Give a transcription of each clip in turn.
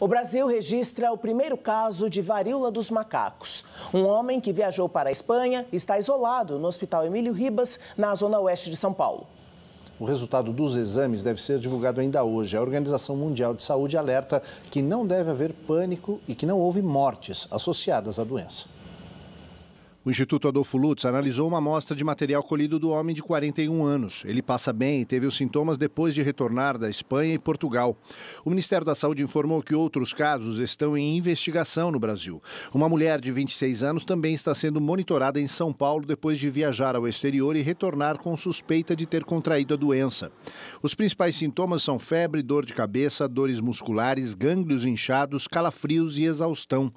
O Brasil registra o primeiro caso de varíola dos macacos. Um homem que viajou para a Espanha está isolado no Hospital Emílio Ribas, na zona oeste de São Paulo. O resultado dos exames deve ser divulgado ainda hoje. A Organização Mundial de Saúde alerta que não deve haver pânico e que não houve mortes associadas à doença. O Instituto Adolfo Lutz analisou uma amostra de material colhido do homem de 41 anos. Ele passa bem e teve os sintomas depois de retornar da Espanha e Portugal. O Ministério da Saúde informou que outros casos estão em investigação no Brasil. Uma mulher de 26 anos também está sendo monitorada em São Paulo depois de viajar ao exterior e retornar com suspeita de ter contraído a doença. Os principais sintomas são febre, dor de cabeça, dores musculares, gânglios inchados, calafrios e exaustão.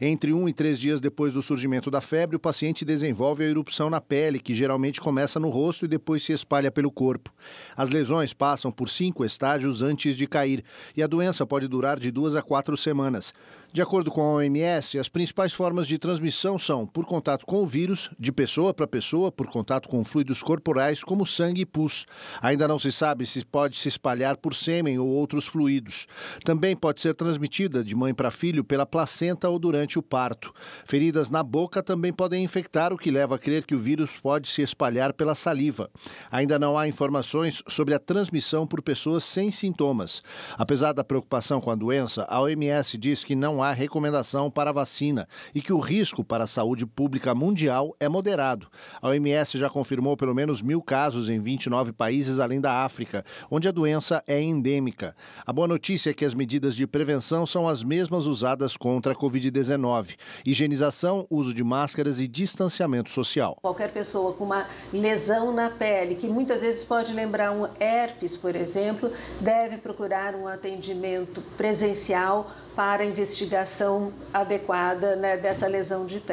Entre um e três dias depois do surgimento da febre, o paciente desenvolve a erupção na pele, que geralmente começa no rosto e depois se espalha pelo corpo. As lesões passam por cinco estágios antes de cair e a doença pode durar de duas a quatro semanas. De acordo com a OMS, as principais formas de transmissão são por contato com o vírus, de pessoa para pessoa, por contato com fluidos corporais, como sangue e pus. Ainda não se sabe se pode se espalhar por sêmen ou outros fluidos. Também pode ser transmitida de mãe para filho pela placenta ou durante o parto. Feridas na boca também podem podem infectar, o que leva a crer que o vírus pode se espalhar pela saliva. Ainda não há informações sobre a transmissão por pessoas sem sintomas. Apesar da preocupação com a doença, a OMS diz que não há recomendação para a vacina e que o risco para a saúde pública mundial é moderado. A OMS já confirmou pelo menos mil casos em 29 países além da África, onde a doença é endêmica. A boa notícia é que as medidas de prevenção são as mesmas usadas contra a Covid-19: higienização, uso de máscaras e distanciamento social. Qualquer pessoa com uma lesão na pele, que muitas vezes pode lembrar um herpes, por exemplo, deve procurar um atendimento presencial para investigação adequada né, dessa lesão de pele.